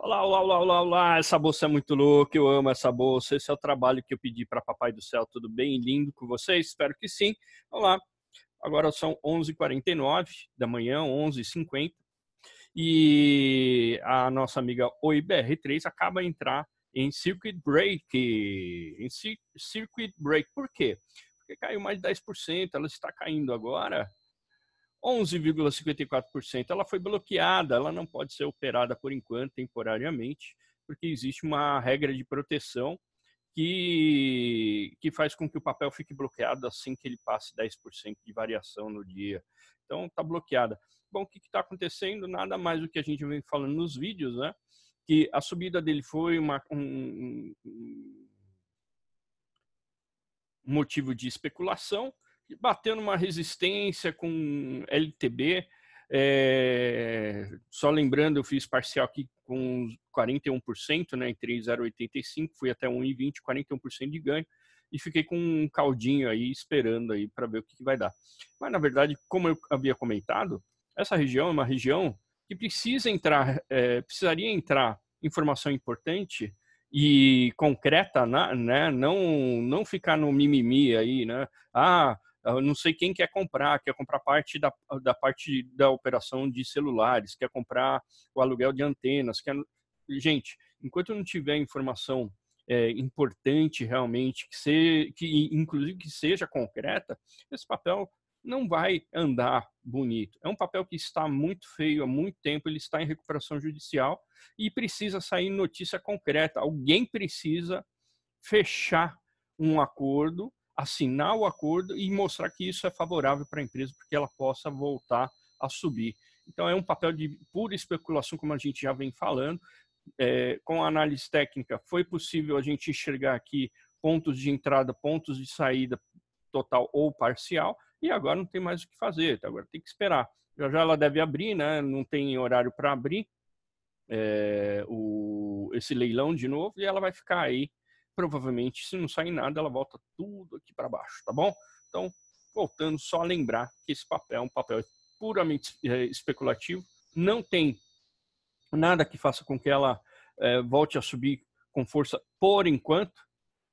Olá, olá, olá, olá, olá, essa bolsa é muito louca, eu amo essa bolsa, esse é o trabalho que eu pedi para Papai do Céu, tudo bem lindo com vocês? Espero que sim. Olá. agora são 11h49 da manhã, 11h50, e a nossa amiga OIBR3 acaba de entrar em circuit break, em circuit break, por quê? Porque caiu mais de 10%, ela está caindo agora, 11,54% ela foi bloqueada, ela não pode ser operada por enquanto, temporariamente, porque existe uma regra de proteção que, que faz com que o papel fique bloqueado assim que ele passe 10% de variação no dia. Então, está bloqueada. Bom, o que está acontecendo? Nada mais do que a gente vem falando nos vídeos, né? Que a subida dele foi uma, um, um motivo de especulação, batendo uma resistência com LTB. É, só lembrando, eu fiz parcial aqui com 41%, né, entre 0,85, fui até 1,20, 41% de ganho e fiquei com um caldinho aí esperando aí para ver o que, que, vai dar. Mas na verdade, como eu havia comentado, essa região é uma região que precisa entrar, é, precisaria entrar informação importante e concreta, né? Não não ficar no mimimi aí, né? Ah, ah, não sei quem quer comprar, quer comprar parte da, da parte da operação de celulares, quer comprar o aluguel de antenas, quer... Gente, enquanto não tiver informação é, importante realmente, que, se, que inclusive que seja concreta, esse papel não vai andar bonito. É um papel que está muito feio há muito tempo, ele está em recuperação judicial e precisa sair notícia concreta. Alguém precisa fechar um acordo assinar o acordo e mostrar que isso é favorável para a empresa, porque ela possa voltar a subir. Então, é um papel de pura especulação, como a gente já vem falando. É, com a análise técnica, foi possível a gente enxergar aqui pontos de entrada, pontos de saída total ou parcial, e agora não tem mais o que fazer, então, agora tem que esperar. Já já ela deve abrir, né? não tem horário para abrir é, o, esse leilão de novo, e ela vai ficar aí. Provavelmente, se não sair nada, ela volta tudo para baixo, tá bom? Então, voltando só a lembrar que esse papel é um papel puramente é, especulativo, não tem nada que faça com que ela é, volte a subir com força por enquanto.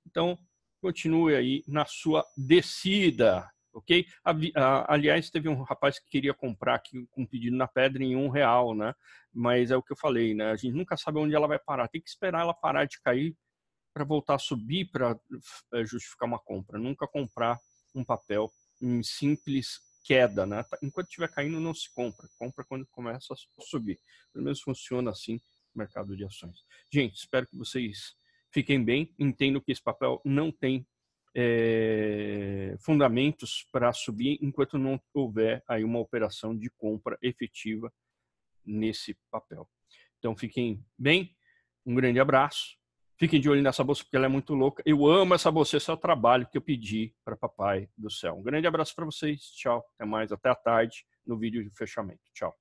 Então, continue aí na sua descida, ok? Aliás, teve um rapaz que queria comprar aqui com um pedido na pedra em um real, né? Mas é o que eu falei, né? A gente nunca sabe onde ela vai parar. Tem que esperar ela parar de cair para voltar a subir para eh, justificar uma compra. Nunca comprar um papel em simples queda, né? Tá, enquanto estiver caindo, não se compra. Compra quando começa a subir. Pelo menos funciona assim o mercado de ações. Gente, espero que vocês fiquem bem. Entendo que esse papel não tem é, fundamentos para subir enquanto não houver aí uma operação de compra efetiva nesse papel. Então fiquem bem, um grande abraço Fiquem de olho nessa bolsa porque ela é muito louca. Eu amo essa bolsa, esse é o trabalho que eu pedi para Papai do Céu. Um grande abraço para vocês. Tchau, até mais, até a tarde no vídeo de fechamento. Tchau.